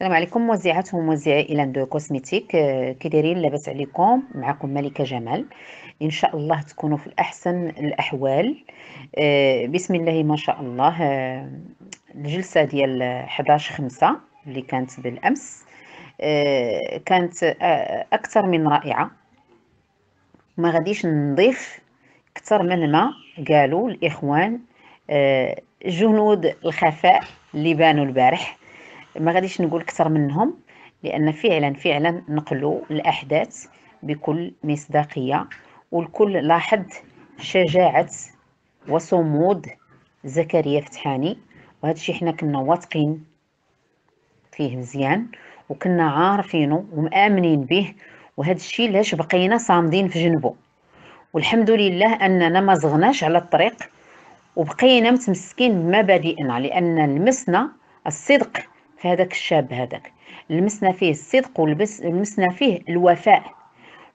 السلام عليكم موزعاتهم موزعي ايلاند كوسميتيك آه، كي دايرين لاباس عليكم معكم ملكه جمال ان شاء الله تكونوا في الاحسن الاحوال آه، بسم الله ما شاء الله آه، الجلسه ديال 11 5 اللي كانت بالامس كانت اكثر من رائعه ما غاديش نضيف اكثر من ما قالوا الاخوان جنود الخفاء اللي بانوا البارح ما غاديش نقول اكثر منهم لان فعلا فعلا نقلوا الاحداث بكل مصداقيه والكل لاحظ شجاعه وصمود زكريا فتحاني وهذا الشيء حنا كنا واثقين فيه مزيان وكنا عارفينه ومآمنين به وهذا الشيء لاش بقينا صامدين في جنبه والحمد لله اننا ما زغناش على الطريق وبقينا متمسكين بمبادئنا لان لمسنا الصدق هذاك الشاب هذاك لمسنا فيه الصدق ولمسنا فيه الوفاء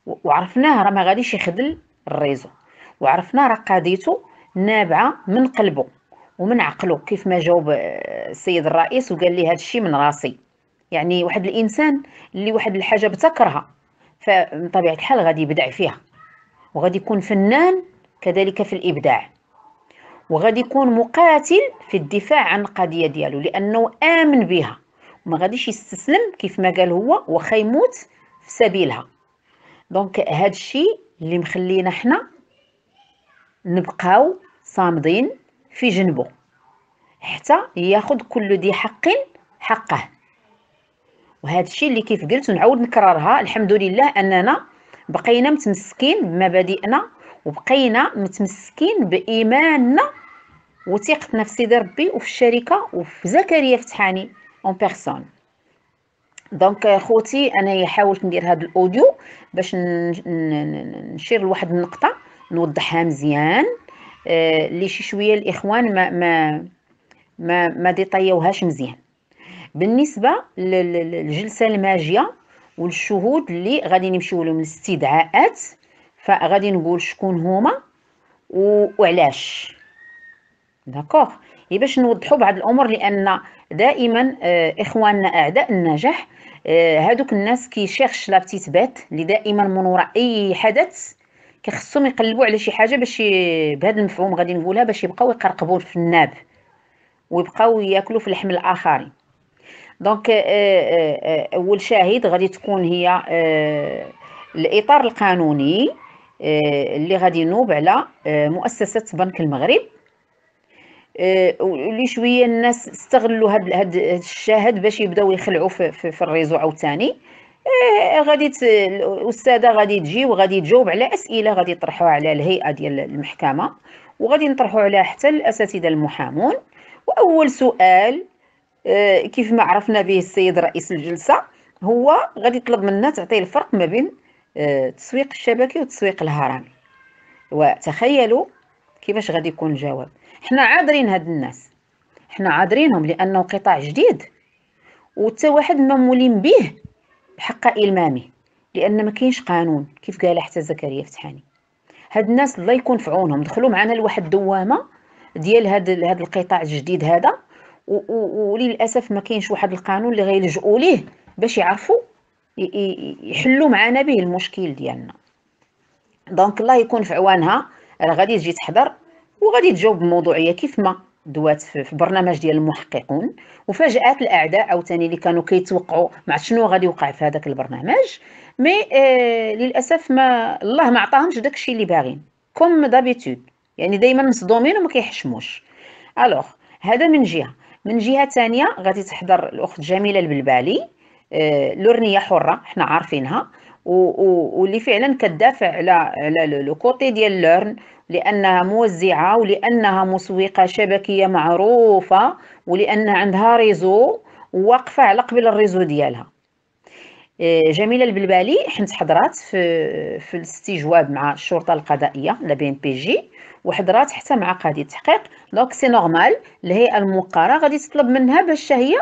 وعرفناه راه ما غاديش يخدل الريزو وعرفنا راه قضيته نابعه من قلبه ومن عقله كيف ما جاوب آه، السيد الرئيس وقال لي هذا الشيء من راسي يعني واحد الانسان اللي واحد الحاجه بتكرهها فبطبيعه الحال غادي يبدع فيها وغادي يكون فنان كذلك في الابداع وغادي يكون مقاتل في الدفاع عن القضيه ديالو لانه امن بها وما غاديش يستسلم كيف ما قال هو وخا يموت في سبيلها دونك هذا الشيء اللي مخلينا حنا نبقاو صامدين في جنبه حتى ياخذ كل ذي حق حقه وهذا الشيء اللي كيف قلت نعود نكررها الحمد لله اننا بقينا متمسكين بمبادئنا وبقينا متمسكين بايماننا وثقتنا في سيدي ربي وفي الشركه وفي زكريا فتحاني اون بيرسون دونك خوتي انا حاولت ندير هذا الاوديو باش نشير لواحد النقطه نوضحها مزيان اللي آه، شي شويه الاخوان ما ما ما ما ديطيوهاش مزيان بالنسبه للجلسه الماجيه والشهود اللي غادي نمشيو لهم الاستدعاءات فغادي نقول شكون هما وعلاش داكوغ هي باش نوضحوا بعض الامور لان دائما آه، اخواننا اعداء النجاح آه، هادوك الناس كيشيرش لابتيت بات اللي دائما من وراء اي حدث كيخصهم يقلبوا على شي حاجه باش بهذا المفهوم غادي نقولها باش يبقاو يقرقبوا في الناب ويبقاو ياكلوا في لحم الاخرين دونك آه، اول شاهد غادي تكون هي الاطار القانوني آه، اللي غادي ينوب على آه، مؤسسه بنك المغرب آه، ولي شويه الناس استغلوا هاد هاد الشاهد باش يبداو يخلعوا في, في, في الريزو عاوتاني غادي الاستاذه غادي تجي وغادي تجاوب على اسئله غادي يطرحوها على الهيئه ديال المحكمه وغادي نطرحوا عليها حتى الاساتذه المحامون واول سؤال كيف ما عرفنا به السيد رئيس الجلسه هو غادي يطلب منا تعطيه الفرق ما بين التسويق الشبكي والتسويق الهرمي وتخيلوا كيفاش غادي يكون الجواب حنا عادرين هاد الناس حنا عادرينهم لانه قطاع جديد وتا واحد ما مولين به بحق المامه لان ما كاينش قانون كيف قال حتى زكريا فتحاني هاد الناس الله يكون في عونهم دخلوا معنا لواحد الدوامه ديال هاد هاد القطاع الجديد هذا وللاسف ما كاينش واحد القانون اللي غيلجؤوا ليه باش يعرفوا يحلوا معنا به المشكل ديالنا دونك الله يكون في عوانها راه غادي تجي تحضر وغادي تجاوب بموضوعيه كيف ما دوات في برنامج ديال المحققون وفاجات الاعداء او تاني اللي كانوا كيتوقعوا مع شنو غادي يوقع في هذاك البرنامج مي آه للاسف ما الله ما عطاهمش داكشي اللي باغين كوم دابيتود يعني دائما مصدومين وما كيحشموش الوغ هذا من جهه من جهه ثانيه غادي تحضر الاخت جميله البلبالي آه، لورنيه حره حنا عارفينها واللي فعلا كتدافع على على لو كوتي ديال لورن لانها موزعه ولانها مسوقه شبكيه معروفه ولان عندها ريزو واقفه على قبل الريزو ديالها آه، جميله البلبالي حنت حضرات في في الاستجواب مع الشرطه القضائيه لا بي ام بي جي وحضرات حتى مع قاضي التحقيق دونك سي نورمال الهيئه الموقره غادي تطلب منها باش هي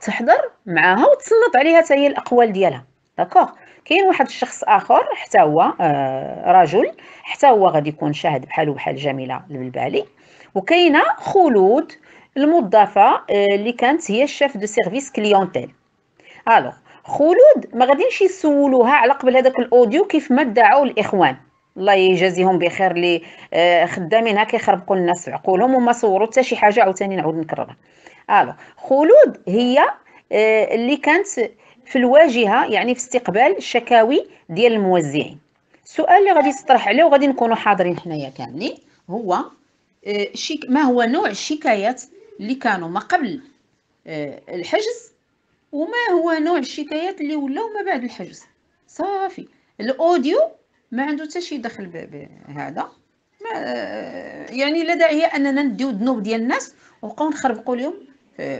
تحضر معاها وتسلط عليها حتى هي الاقوال ديالها داكوغ كاين واحد الشخص اخر حتى هو آه رجل حتى هو غادي يكون شاهد بحالو بحال جميله البلبالي وكاينه خلود الموظفه آه، اللي كانت هي الشيف دو سيرفيس كليونتيل الوغ خلود ما غاديش يسولوها على قبل هذاك الاوديو كيف ما دعوا الاخوان الله يجازيهم بخير اللي آه، خدامينها كيخربقوا الناس في عقولهم وما صوروا حتى شي حاجه عاوتاني نعاود نكررها الو خلود هي آه، اللي كانت في الواجهه يعني في استقبال الشكاوي ديال الموزعين السؤال اللي غادي يطرح عليه وغادي نكونوا حاضرين حنايا كاملين هو آه، ما هو نوع الشكايات اللي كانوا ما قبل آه، الحجز وما هو نوع الشكايات اللي ولاو ما بعد الحجز صافي الاوديو ما عنده حتى شي دخل بهذا يعني لا داعي اننا نديو الذنوب ديال الناس ونبقاو نخربقوا لهم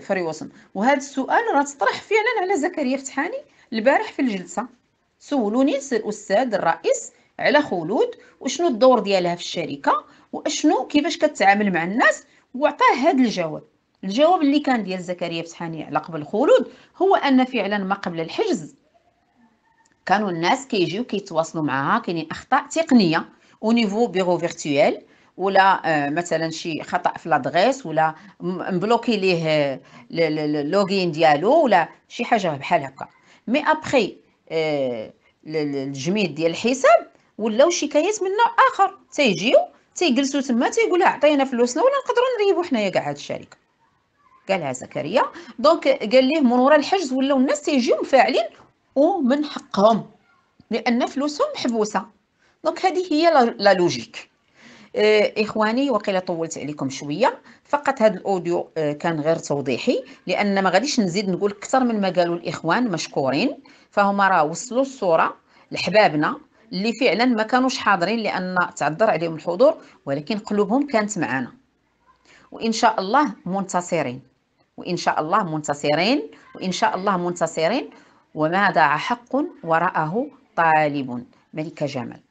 فري وصن وهذا السؤال راه تطرح فعلا على زكريا فتحاني البارح في الجلسه سولوني الاستاذ الرئيس على خلود وشنو الدور ديالها في الشركه واشنو كيفاش كتعامل مع الناس وعطاه هذا الجواب الجواب اللي كان ديال زكريا فتحاني على قبل خلود هو ان فعلا ما قبل الحجز كانوا الناس كيجيو كيتواصلوا معها كاينين اخطاء تقنيه او نيفو بيرو فيرتويال ولا آه، مثلا شي خطا في لادغيس ولا مبلوكي ليه اللوغين آه، ديالو ولا شي حاجه بحال هكا مي ابخي آه، الجميد ديال الحساب ولاو شكايات من نوع اخر تيجيو تيجلسوا تما تيقولوا عطينا فلوسنا ولا نقدروا نريبو حنايا كاع هاد الشركه قالها زكريا دونك قال ليه من ورا الحجز ولاو الناس تيجيو مفاعلين ومن حقهم لان فلوسهم محبوسه دونك هذه هي لا لوجيك آه، اخواني وقيلا طولت عليكم شويه فقط هذا الاوديو آه، كان غير توضيحي لان ما غاديش نزيد نقول اكثر من ما قالوا الاخوان مشكورين فهما راه وصلوا الصوره لحبابنا اللي فعلا ما كانوش حاضرين لان تعذر عليهم الحضور ولكن قلوبهم كانت معنا وان شاء الله منتصرين وان شاء الله منتصرين وان شاء الله منتصرين وما حق وراءه طالب ملك جمال